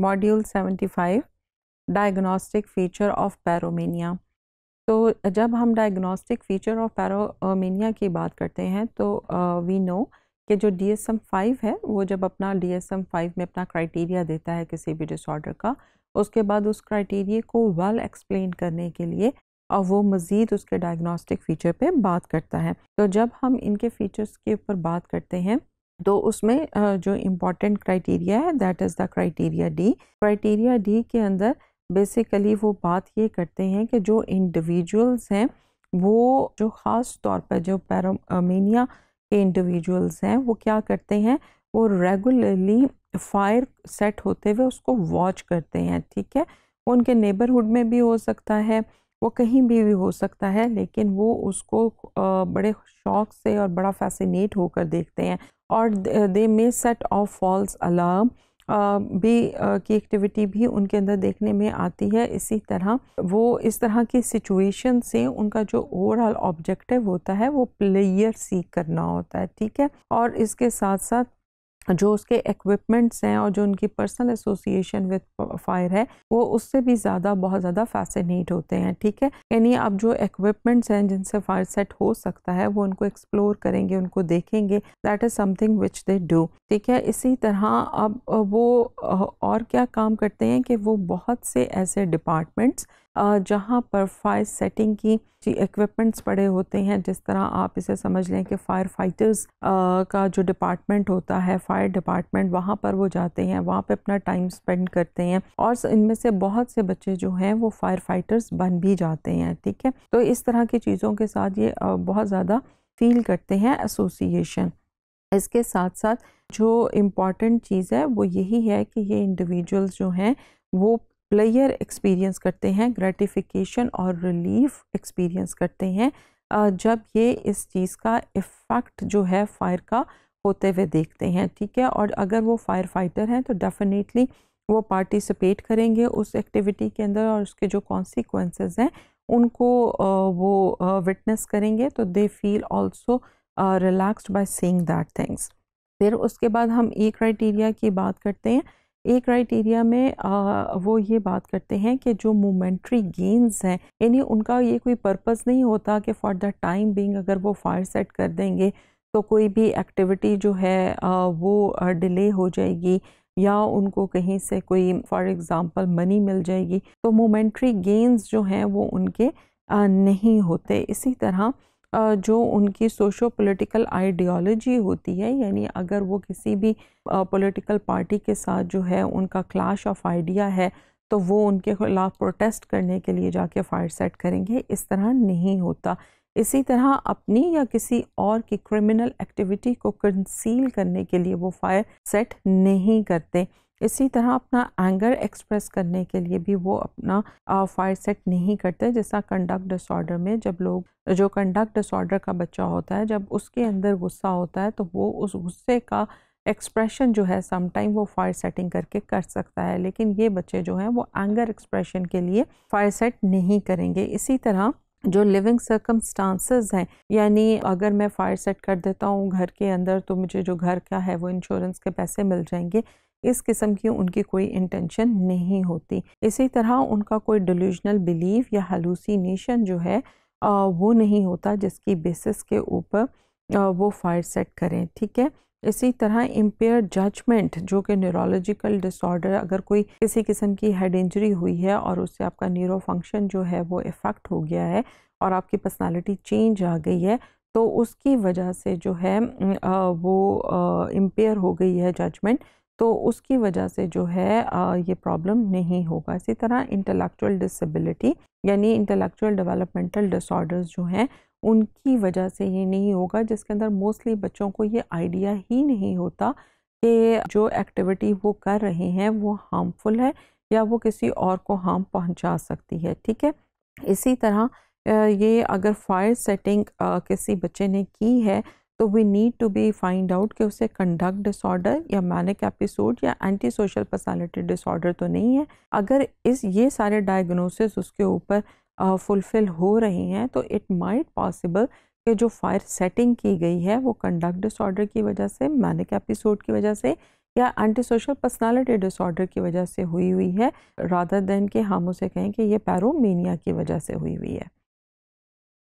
module 75 diagnostic feature of pyromania तो जब हम डायग्नोस्टिक फीचर ऑफ पैरोमीनिया की बात करते हैं तो वी नो कि जो डी एस एम फाइव है वो जब अपना डी एस एम फाइव में अपना क्राइटेरिया देता है किसी भी डिसऑर्डर का उसके बाद उस क्राइटेरिए को वेल एक्सप्लेन करने के लिए और वो मज़ीद उसके डायग्नोस्टिक फ़ीचर पे बात करता है तो जब हम इनके फ़ीचर्स के ऊपर बात करते हैं तो उसमें जो इम्पॉर्टेंट क्राइटेरिया है that is the criteria D criteria D के अंदर बेसिकली वो बात ये करते हैं कि जो इंडिविजुअल्स हैं वो जो ख़ास तौर पर जो पैरामिया के इंडिविजुअल्स हैं वो क्या करते हैं वो रेगुलरली फायर सेट होते हुए उसको वॉच करते हैं ठीक है वो उनके नेबरहुड में भी हो सकता है वो कहीं भी भी हो सकता है लेकिन वो उसको बड़े शौक से और बड़ा फैसिनेट होकर देखते हैं और they may set of false alarm भी की एक्टिविटी भी उनके अंदर देखने में आती है इसी तरह वो इस तरह की सिचुएशन से उनका जो ओवरऑल ऑब्जेक्टिव होता है वो प्लेयर सीख करना होता है ठीक है और इसके साथ साथ जो उसके इक्विपमेंट्स हैं और जो उनकी पर्सनल एसोसिएशन विद फायर है वो उससे भी ज़्यादा बहुत ज़्यादा फैसिनेट होते हैं ठीक है यानी अब जो इक्विपमेंट्स हैं जिनसे फायर सेट हो सकता है वो उनको एक्सप्लोर करेंगे उनको देखेंगे that is something which they do ठीक है इसी तरह अब वो और क्या काम करते हैं कि वो बहुत से ऐसे डिपार्टमेंट्स जहाँ पर फायर सेटिंग की इक्विपमेंट्स पड़े होते हैं जिस तरह आप इसे समझ लें कि फ़ायर फाइटर्स का जो डिपार्टमेंट होता है फायर डिपार्टमेंट वहाँ पर वो जाते हैं वहाँ पे अपना टाइम स्पेंड करते हैं और इनमें से बहुत से बच्चे जो हैं वो फायर फाइटर्स बन भी जाते हैं ठीक है तो इस तरह की चीज़ों के साथ ये बहुत ज़्यादा फील करते हैं एसोसिएशन इसके साथ साथ जो इम्पॉर्टेंट चीज़ है वो यही है कि ये इंडिविजुअल्स जो हैं वो प्लेयर एक्सपीरियंस करते हैं ग्रेटिफिकेशन और रिलीफ एक्सपीरियंस करते हैं जब ये इस चीज़ का इफ़ेक्ट जो है फायर का होते हुए देखते हैं ठीक है और अगर वो फायर फाइटर हैं तो डेफिनेटली वो पार्टिसिपेट करेंगे उस एक्टिविटी के अंदर और उसके जो कॉन्सिक्वेंसेस हैं उनको वो विटनेस करेंगे तो they feel also relaxed by seeing that things फिर उसके बाद हम ई क्राइटेरिया की बात करते हैं एक क्राइटेरिया में आ, वो ये बात करते हैं कि जो मोमेंट्री गेंस हैं यानी उनका ये कोई पर्पस नहीं होता कि फॉर द टाइम बीइंग अगर वो फायर सेट कर देंगे तो कोई भी एक्टिविटी जो है आ, वो डिले हो जाएगी या उनको कहीं से कोई फॉर एग्ज़ाम्पल मनी मिल जाएगी तो मोमेंट्री गेंस जो हैं वो उनके आ, नहीं होते इसी तरह जो उनकी सोशो पॉलिटिकल आइडियोलॉजी होती है यानी अगर वो किसी भी पॉलिटिकल पार्टी के साथ जो है उनका क्लाश ऑफ आइडिया है तो वो उनके खिलाफ प्रोटेस्ट करने के लिए जाके फायर सेट करेंगे इस तरह नहीं होता इसी तरह अपनी या किसी और की क्रिमिनल एक्टिविटी को कंसील करने के लिए वो फायर सेट नहीं करते इसी तरह अपना एंगर एक्सप्रेस करने के लिए भी वो अपना फायर सेट नहीं करते जैसा कंडक्ट डिसऑर्डर में जब लोग जो कंडक्ट डिसऑर्डर का बच्चा होता है जब उसके अंदर गुस्सा होता है तो वो उस गुस्से का एक्सप्रेशन जो है समटाइम वो फायर सेटिंग करके कर सकता है लेकिन ये बच्चे जो हैं वो एंगर एक्सप्रेशन के लिए फायर सेट नहीं करेंगे इसी तरह जो लिविंग सर्कमस्टांसेस हैं यानी अगर मैं फायर सेट कर देता हूँ घर के अंदर तो मुझे जो घर का है वो इंश्योरेंस के पैसे मिल जाएंगे इस किस्म की उनकी कोई इंटेंशन नहीं होती इसी तरह उनका कोई डिल्यूजनल बिलीफ या हलूसिनेशन जो है वो नहीं होता जिसकी बेसिस के ऊपर वो फायर सेट करें ठीक है इसी तरह इम्पेयर जजमेंट जो कि न्यूरोलॉजिकल डिसऑर्डर अगर कोई किसी किस्म की हेड इंजरी हुई है और उससे आपका न्यूरो फंक्शन जो है वो इफ़ेक्ट हो गया है और आपकी पर्सनालिटी चेंज आ गई है तो उसकी वजह से जो है वो इम्पेयर हो गई है जजमेंट तो उसकी वजह से जो है ये प्रॉब्लम नहीं होगा इसी तरह इंटेलेक्चुअल डिसेबिलिटी यानी इंटेलेक्चुअल डेवलपमेंटल डिसऑर्डर्स जो हैं उनकी वजह से ही नहीं होगा जिसके अंदर मोस्टली बच्चों को ये आइडिया ही नहीं होता कि जो एक्टिविटी वो कर रहे हैं वो हार्मफुल है या वो किसी और को हार्म पहुंचा सकती है ठीक है इसी तरह ये अगर फायर सेटिंग किसी बच्चे ने की है तो we need to be find out कि उसे कंडक्ट डिसऑर्डर या मैनिक एपिसोड या एंटी सोशल पर्सनैलिटी डिसऑर्डर तो नहीं है अगर इस ये सारे डायग्नोसिस उसके ऊपर फुलफ़िल हो रही हैं तो इट माइट पॉसिबल कि जो फायर सेटिंग की गई है वो कंडक्ट डिसऑर्डर की वजह से मैनिक एपिसोड की वजह से या एंटी सोशल पर्सनैलिटी डिसऑर्डर की वजह से हुई हुई है राधा देन के हम उसे कहें कि ये पैरोमीनिया की वजह से हुई हुई है